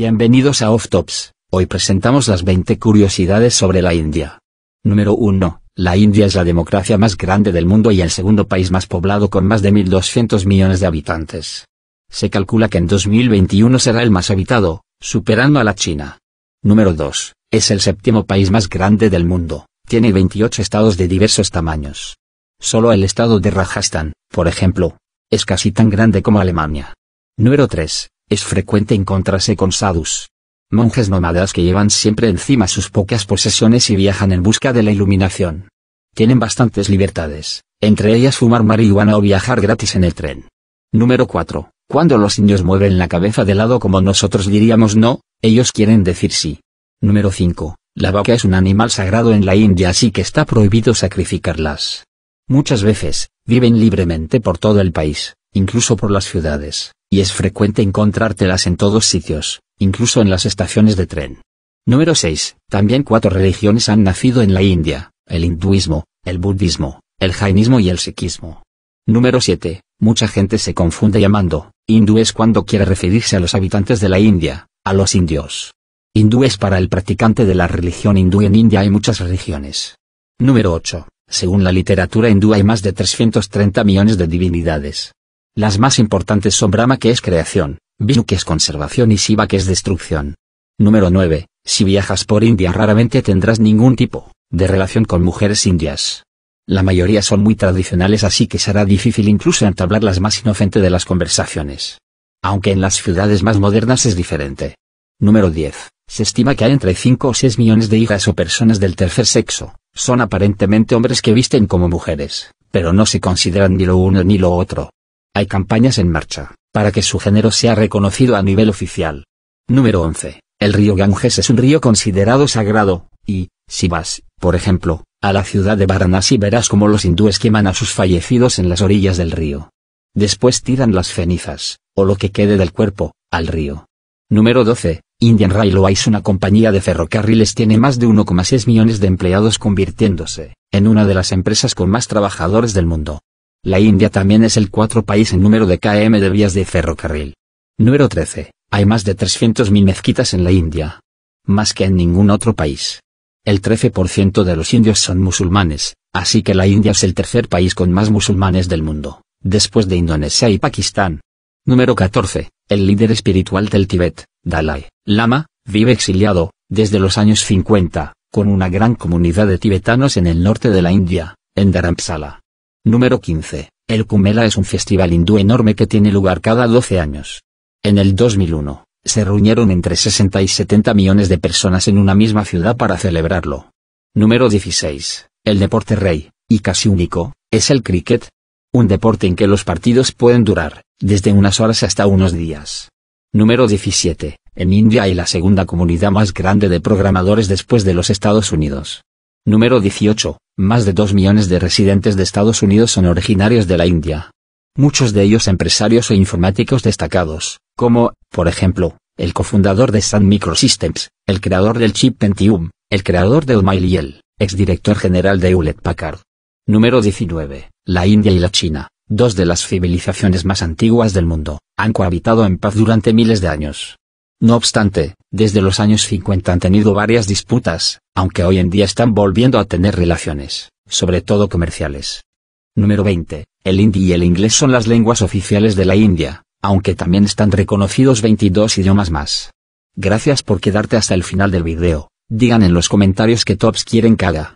Bienvenidos a Off Tops, hoy presentamos las 20 curiosidades sobre la India. Número 1. La India es la democracia más grande del mundo y el segundo país más poblado con más de 1.200 millones de habitantes. Se calcula que en 2021 será el más habitado, superando a la China. Número 2. Es el séptimo país más grande del mundo, tiene 28 estados de diversos tamaños. Solo el estado de Rajasthan, por ejemplo, es casi tan grande como Alemania. Número 3 es frecuente encontrarse con sadhus. Monjes nómadas que llevan siempre encima sus pocas posesiones y viajan en busca de la iluminación. Tienen bastantes libertades, entre ellas fumar marihuana o viajar gratis en el tren. Número 4. Cuando los indios mueven la cabeza de lado como nosotros diríamos no, ellos quieren decir sí. Número 5. La vaca es un animal sagrado en la India así que está prohibido sacrificarlas. Muchas veces, viven libremente por todo el país, incluso por las ciudades, y es frecuente encontrártelas en todos sitios, incluso en las estaciones de tren. Número 6. También cuatro religiones han nacido en la India, el hinduismo, el budismo, el jainismo y el sikhismo. Número 7. Mucha gente se confunde llamando, hindúes cuando quiere referirse a los habitantes de la India, a los indios. Hindú es para el practicante de la religión hindú en India hay muchas religiones. Número 8. Según la literatura hindú hay más de 330 millones de divinidades. Las más importantes son Brahma que es creación, Vishnu que es conservación y Shiva que es destrucción. Número 9. Si viajas por India raramente tendrás ningún tipo de relación con mujeres indias. La mayoría son muy tradicionales así que será difícil incluso entablar las más inocentes de las conversaciones. Aunque en las ciudades más modernas es diferente. Número 10. Se estima que hay entre 5 o 6 millones de hijas o personas del tercer sexo. Son aparentemente hombres que visten como mujeres, pero no se consideran ni lo uno ni lo otro. Hay campañas en marcha, para que su género sea reconocido a nivel oficial. Número 11. El río Ganges es un río considerado sagrado, y, si vas, por ejemplo, a la ciudad de Varanasi verás cómo los hindúes queman a sus fallecidos en las orillas del río. Después tiran las cenizas, o lo que quede del cuerpo, al río. Número 12. Indian Railways una compañía de ferrocarriles tiene más de 1,6 millones de empleados convirtiéndose en una de las empresas con más trabajadores del mundo. La India también es el cuatro país en número de km de vías de ferrocarril. Número 13. Hay más de 300.000 mezquitas en la India. Más que en ningún otro país. El 13% de los indios son musulmanes, así que la India es el tercer país con más musulmanes del mundo, después de Indonesia y Pakistán. Número 14. El líder espiritual del Tíbet, Dalai Lama, vive exiliado, desde los años 50, con una gran comunidad de tibetanos en el norte de la India, en Dharamsala. Número 15. El Kumela es un festival hindú enorme que tiene lugar cada 12 años. En el 2001, se reunieron entre 60 y 70 millones de personas en una misma ciudad para celebrarlo. Número 16. El deporte rey, y casi único, es el cricket. Un deporte en que los partidos pueden durar, desde unas horas hasta unos días. Número 17. En India hay la segunda comunidad más grande de programadores después de los Estados Unidos. Número 18. Más de 2 millones de residentes de Estados Unidos son originarios de la India. Muchos de ellos empresarios e informáticos destacados, como, por ejemplo, el cofundador de Sun Microsystems, el creador del chip Pentium, el creador de Mail y el exdirector general de Hewlett Packard. Número 19. La India y la China, dos de las civilizaciones más antiguas del mundo, han cohabitado en paz durante miles de años. No obstante, desde los años 50 han tenido varias disputas, aunque hoy en día están volviendo a tener relaciones, sobre todo comerciales. Número 20. El hindi y el inglés son las lenguas oficiales de la India, aunque también están reconocidos 22 idiomas más. Gracias por quedarte hasta el final del video, digan en los comentarios qué tops quieren que haga.